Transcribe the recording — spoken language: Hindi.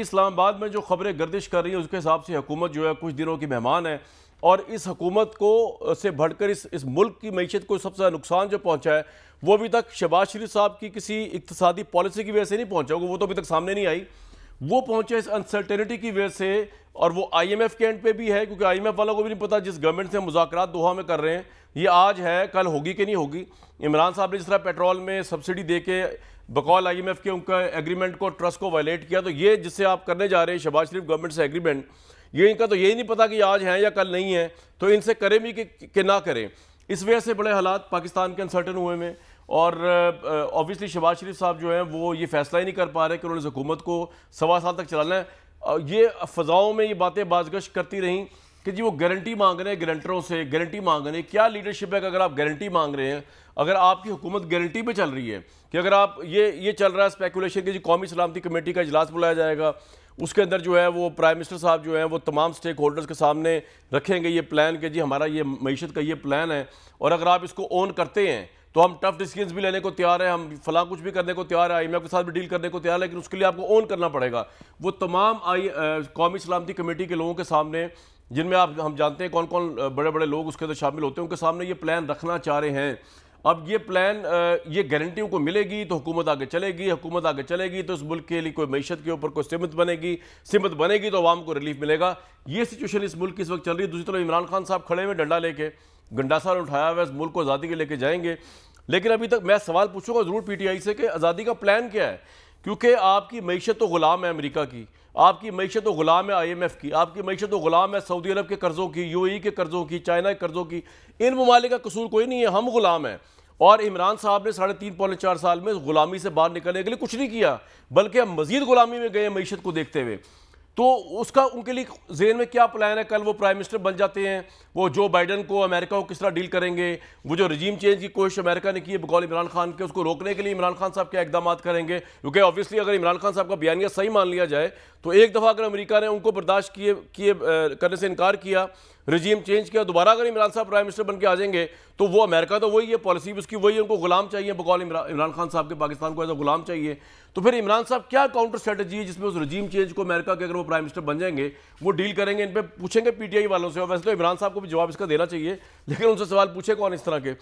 इस्लामाबाद में जो खबरें गर्दिश कर रही हैं उसके हिसाब से हुकूमत जो है कुछ दिनों की मेहमान है और इस हुकूमत को से बढ़कर इस इस मुल्क की मीशत को सबसे ज़्यादा नुकसान जो पहुंचा है वो अभी तक शबाज़ शरीफ साहब की किसी इकतसादी पॉलिसी की वजह से नहीं पहुँचा वो तो अभी तक सामने नहीं आई वो पहुंचे इस अनसर्टेनिटी की वजह से और वो आई एम एफ के एंड पे भी है क्योंकि आई एम एफ वालों को भी नहीं पता जिस गवर्नमेंट से मुजाकर दोहा में कर रहे हैं ये आज है कल होगी कि नहीं होगी इमरान साहब ने जिस तरह पेट्रोल में सब्सिडी दे के बकौल आई एम एफ के उनका एग्रीमेंट को ट्रस्ट को वायलेट किया तो ये जिससे आप करने जा रहे हैं शबाज़ शरीफ गवर्नमेंट से एग्रीमेंट ये इनका तो यही नहीं पता कि आज हैं या कल नहीं है तो इनसे करें भी कि, कि ना करें इस वजह से बड़े हालात पाकिस्तान के अनसर्टन हुए में और ऑब्वियसली शबाज शरीफ साहब जो हैं वो ये फैसला ही नहीं कर पा रहे कि उन्होंने हुकूमत को सवा साल तक चलाना है ये फ़जाओं में ये बातें बाजगश करती रहीं कि जी वो गारंटी मांग रहे हैं गारंटरों से गारंटी मांग रहे हैं क्या लीडरशिप है कि अगर आप गारंटी मांग रहे हैं अगर आपकी हुकूमत गारंटी पे चल रही है कि अगर आप ये ये चल रहा है स्पेकुलेशन की जी कौमी सलामती कमेटी का इजलास बुलाया जाएगा उसके अंदर जो है वो प्राइम मिनिस्टर साहब जो है वो तमाम स्टेक होल्डर्स के सामने रखेंगे ये प्लान कि जी हमारा ये मीशत का ये प्लान है और अगर आप इसको ओन करते हैं तो हम टफ डिसीजन भी लेने को तैयार हैं हम फला कुछ भी करने को तैयार है आई के साथ भी डील करने को तैयार है लेकिन उसके लिए आपको ओन करना पड़ेगा वो तमाम आई कौमी सलामती कमेटी के लोगों के सामने जिनमें आप हम जानते हैं कौन कौन बड़े बड़े लोग उसके अंदर शामिल होते हैं उनके सामने ये प्लान रखना चाह रहे हैं अब ये प्लान ये गारंटियों को मिलेगी तो हुकूमत आगे चलेगी हुकूमत आगे चलेगी तो उस मुल्क के लिए कोई मीशत के ऊपर कोई सिमत बनेगी सिमत बनेगी तो आवाम को रिलीफ मिलेगा ये सिचुएशन इस मुल्क की इस वक्त चल रही है दूसरी तरफ इमरान खान साहब खड़े हुए डंडा लेके गंडासा उठाया हुआ इस मुल्क को आज़ादी के लेके जाएंगे लेकिन अभी तक मैं सवाल पूछूंगा ज़रूर आई से कि आज़ादी का प्लान क्या है क्योंकि आपकी मीशत तो गुलाम है अमरीका की आपकी मीशत ग़ुलाम है आई एम एफ़ की आपकी मीशत ग़ुलाम है सऊदी अरब के कर्ज़ों की यू ई e के कर्ज़ों की चाइना के कर्ज़ों की इन ममालिक का कसूर कोई नहीं है हम ग़ुलाम हैं और इमरान साहब ने साढ़े तीन पौने चार साल में ग़ुलामी से बाहर निकलने के लिए कुछ नहीं किया बल्कि हम मज़ीद ग़ुलामी में गए मीशत को देखते हुए तो उसका उनके लिए जेन में क्या प्लान है कल वो प्राइम मिनिस्टर बन जाते हैं वो जो बाइडन को अमेरिका को किस तरह डील करेंगे वो जो रजीम चेंज की कोशिश अमेरिका ने की है बकौल इमरान खान के उसको रोकने के लिए इमरान खान साहब क्या इकदाम करेंगे क्योंकि ऑब्वियसली अगर इमरान खान साहब का बयानिया सही मान लिया जाए तो एक दफ़ा अगर अमेरिका ने उनको बर्दाश्त किए किए करने से इनकार किया रजीम चेंज किया दोबारा अगर इमरान साहब प्राइम मिनिस्टर बन के आ जाएंगे तो वो अमेरिका तो वही है पॉलिसी उसकी वही है उनको गुलाम चाहिए बकौल इमरान खान साहब के पाकिस्तान को एज अ गुलाम चाहिए तो फिर इमरान साहब क्या काउंटर स्ट्रेटजी है जिसमें उस रजीम चेंज को अमेरिका के अगर वो प्राइम मिनिस्टर बन जाएंगे वो डील करेंगे इन पर पूछेंगे पीटीआई वालों से और वैसे तो इमरान साहब को भी जवाब इसका देना चाहिए लेकिन उनसे सवाल पूछे कौन इस तरह के